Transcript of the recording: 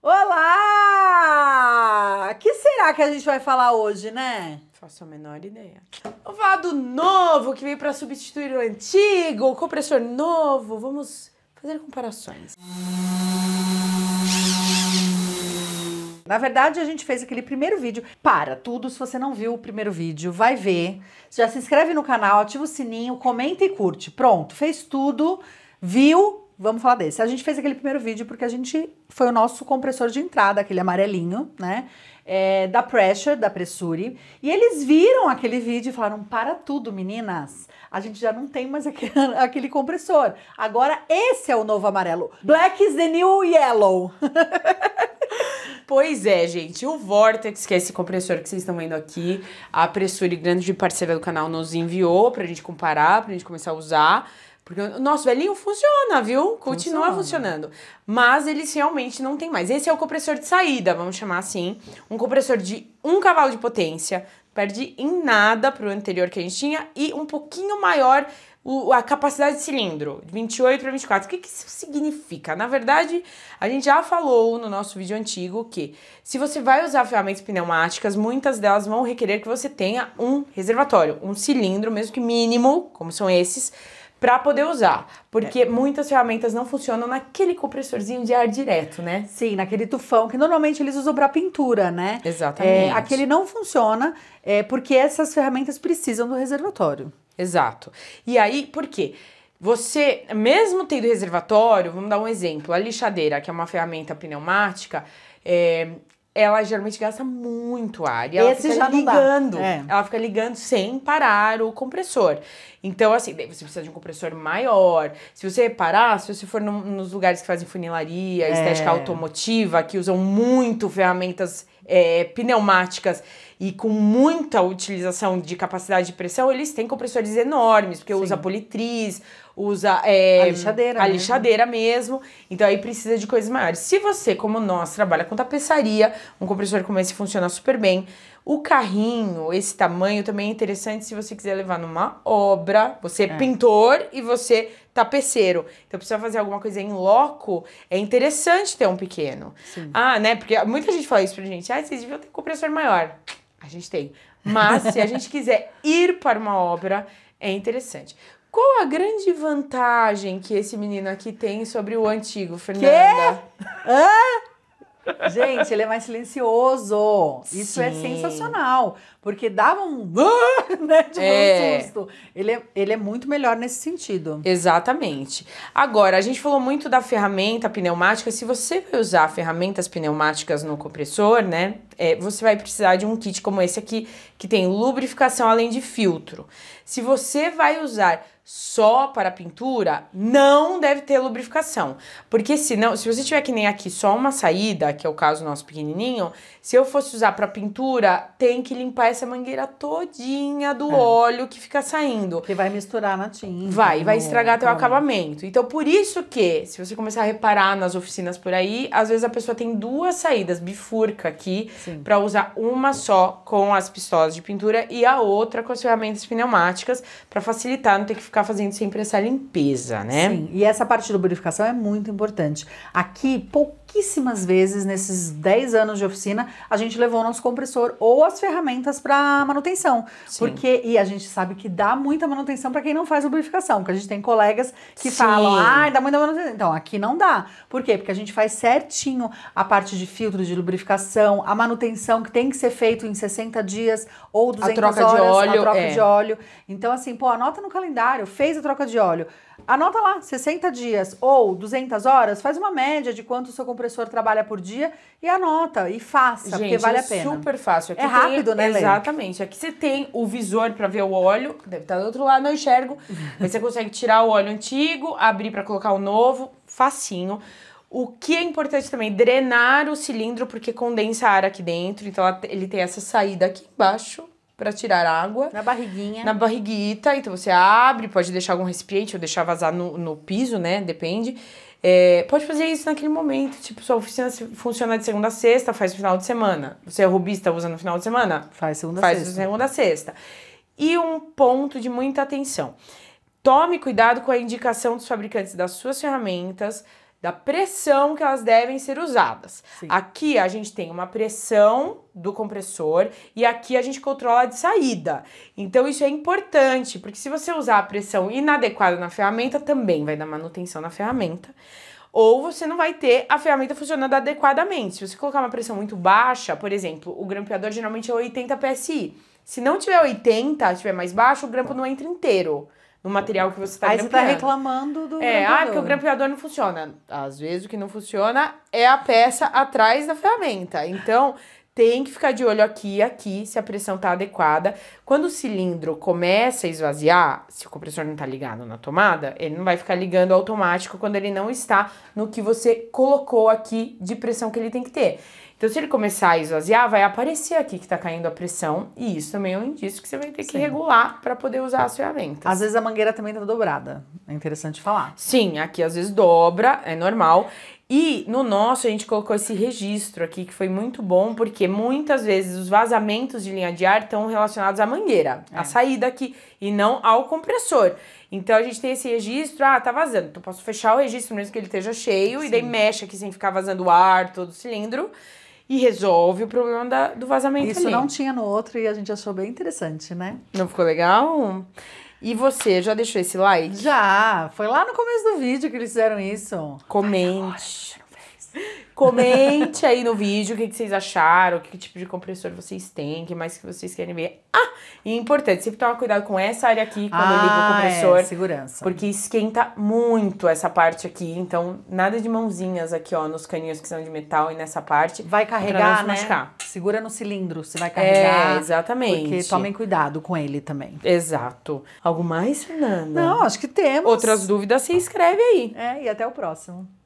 Olá! que será que a gente vai falar hoje, né? Faço a menor ideia. O vado novo que veio para substituir o antigo, o compressor novo. Vamos fazer comparações. Na verdade, a gente fez aquele primeiro vídeo. Para tudo, se você não viu o primeiro vídeo, vai ver. Já se inscreve no canal, ativa o sininho, comenta e curte. Pronto, fez tudo, viu? Vamos falar desse. A gente fez aquele primeiro vídeo porque a gente foi o nosso compressor de entrada, aquele amarelinho, né? É, da Pressure, da Pressure. E eles viram aquele vídeo e falaram: para tudo, meninas. A gente já não tem mais aquele, aquele compressor. Agora esse é o novo amarelo. Black is the new yellow. Pois é, gente. O Vortex, que é esse compressor que vocês estão vendo aqui, a Pressure, grande parceira do canal, nos enviou pra gente comparar, pra gente começar a usar. Porque o nosso velhinho funciona, viu? Continua funcionando. Mas eles realmente não tem mais. Esse é o compressor de saída, vamos chamar assim. Um compressor de 1 cavalo de potência. Perde em nada para o anterior que a gente tinha. E um pouquinho maior o, a capacidade de cilindro, de 28 para 24. O que, que isso significa? Na verdade, a gente já falou no nosso vídeo antigo que se você vai usar ferramentas pneumáticas, muitas delas vão requerer que você tenha um reservatório, um cilindro, mesmo que mínimo, como são esses, para poder usar. Porque é. muitas ferramentas não funcionam naquele compressorzinho de ar direto, né? Sim, naquele tufão que normalmente eles usam para pintura, né? É, Exatamente. É, aquele não funciona é, porque essas ferramentas precisam do reservatório. Exato. E aí, por quê? Você, mesmo tendo reservatório, vamos dar um exemplo, a lixadeira, que é uma ferramenta pneumática, é, ela geralmente gasta muito ar. E ela Esse fica ligando. É. Ela fica ligando sem parar o compressor. Então, assim, você precisa de um compressor maior. Se você parar, se você for no, nos lugares que fazem funilaria, é. estética automotiva, que usam muito ferramentas é, pneumáticas e com muita utilização de capacidade de pressão, eles têm compressores enormes, porque Sim. usa politriz, usa é, a lixadeira, a mesmo. Né? lixadeira mesmo. Então aí precisa de coisas maiores. Se você, como nós, trabalha com tapeçaria, um compressor como esse funciona super bem. O carrinho, esse tamanho também é interessante se você quiser levar numa obra. Você é, é. pintor e você tapeceiro. Então precisa fazer alguma coisa em loco. É interessante ter um pequeno. Sim. Ah, né? Porque muita gente fala isso pra gente. Ah, vocês deviam ter um compressor maior. A gente tem. Mas se a gente quiser ir para uma obra, é interessante. Qual a grande vantagem que esse menino aqui tem sobre o antigo, Fernanda? Quê? Hã? Gente, ele é mais silencioso. Isso é Sim. é sensacional. Porque dava um, né, de é. um susto. Ele é, ele é muito melhor nesse sentido. Exatamente. Agora, a gente falou muito da ferramenta pneumática. Se você vai usar ferramentas pneumáticas no compressor, né? É, você vai precisar de um kit como esse aqui, que tem lubrificação além de filtro. Se você vai usar só para pintura, não deve ter lubrificação. Porque se não se você tiver que nem aqui só uma saída, que é o caso do nosso pequenininho, se eu fosse usar para pintura, tem que limpar essa mangueira todinha do é. óleo que fica saindo. Que vai misturar na tinta. Vai, vai estragar teu acabamento. Então, por isso que, se você começar a reparar nas oficinas por aí, às vezes a pessoa tem duas saídas, bifurca aqui, para usar uma só com as pistolas de pintura e a outra com as ferramentas pneumáticas, para facilitar, não ter que ficar ficar fazendo sempre essa limpeza, né? Sim, e essa parte de lubrificação é muito importante. Aqui, pouco pouquíssimas vezes nesses 10 anos de oficina a gente levou nosso compressor ou as ferramentas para manutenção. Sim. Porque e a gente sabe que dá muita manutenção para quem não faz lubrificação, porque a gente tem colegas que Sim. falam: "Ah, dá muita manutenção". Então, aqui não dá. Por quê? Porque a gente faz certinho a parte de filtro de lubrificação, a manutenção que tem que ser feito em 60 dias ou 200 a troca horas, de óleo, a troca é. de óleo. Então, assim, pô, anota no calendário, fez a troca de óleo Anota lá, 60 dias ou 200 horas, faz uma média de quanto o seu compressor trabalha por dia e anota e faça, Gente, porque vale é a pena. super fácil. Aqui é rápido, tem, né, Lê? Exatamente. Aqui você tem o visor para ver o óleo, deve estar tá do outro lado, não enxergo. Aí você consegue tirar o óleo antigo, abrir para colocar o novo, facinho. O que é importante também, drenar o cilindro, porque condensa ar aqui dentro, então ele tem essa saída aqui embaixo para tirar água. Na barriguinha. Na barriguita. Então você abre, pode deixar algum recipiente ou deixar vazar no, no piso, né? Depende. É, pode fazer isso naquele momento. Tipo, sua oficina funciona de segunda a sexta, faz no final de semana. Você é rubista, usa no final de semana? Faz segunda faz a sexta. Faz segunda a sexta. E um ponto de muita atenção. Tome cuidado com a indicação dos fabricantes das suas ferramentas, da pressão que elas devem ser usadas. Sim. Aqui a gente tem uma pressão do compressor e aqui a gente controla de saída. Então isso é importante, porque se você usar a pressão inadequada na ferramenta, também vai dar manutenção na ferramenta. Ou você não vai ter a ferramenta funcionando adequadamente. Se você colocar uma pressão muito baixa, por exemplo, o grampeador geralmente é 80 PSI. Se não tiver 80, tiver mais baixo, o grampo tá. não entra inteiro no material que você está grampeando. Aí você está reclamando do É, ah, é porque o grampeador não funciona. Às vezes o que não funciona é a peça atrás da ferramenta. Então, tem que ficar de olho aqui e aqui se a pressão tá adequada. Quando o cilindro começa a esvaziar, se o compressor não tá ligado na tomada, ele não vai ficar ligando automático quando ele não está no que você colocou aqui de pressão que ele tem que ter. Então, se ele começar a esvaziar, vai aparecer aqui que tá caindo a pressão, e isso também é um indício que você vai ter que Sim. regular para poder usar as ferramentas. Às vezes a mangueira também tá dobrada, é interessante falar. Sim, aqui às vezes dobra, é normal. E no nosso a gente colocou esse registro aqui que foi muito bom, porque muitas vezes os vazamentos de linha de ar estão relacionados à mangueira, é. à saída aqui, e não ao compressor. Então a gente tem esse registro, ah, tá vazando. Então posso fechar o registro mesmo que ele esteja cheio, Sim. e daí mexe aqui sem ficar vazando ar, todo o cilindro e resolve o problema da, do vazamento Isso ali. não tinha no outro e a gente achou bem interessante, né? Não ficou legal? E você, já deixou esse like? Já, foi lá no começo do vídeo que eles fizeram isso. Comente. Ai, Comente aí no vídeo o que, que, vocês acharam, que tipo de compressor vocês têm, o que mais que vocês querem ver. Ah, e é importante, sempre tomar cuidado com essa área aqui quando ah, liga o compressor. É, segurança. Porque esquenta muito essa parte aqui, então nada de mãozinhas aqui, ó, nos caninhos que são de metal e nessa parte. Vai carregar, pra não se né? machucar segura no cilindro, você vai é, carregar. É, exatamente. Porque tomem cuidado com ele também. Exato. Algo mais, Fernanda? Não, acho que temos. Outras dúvidas, se inscreve aí. É, e até o próximo.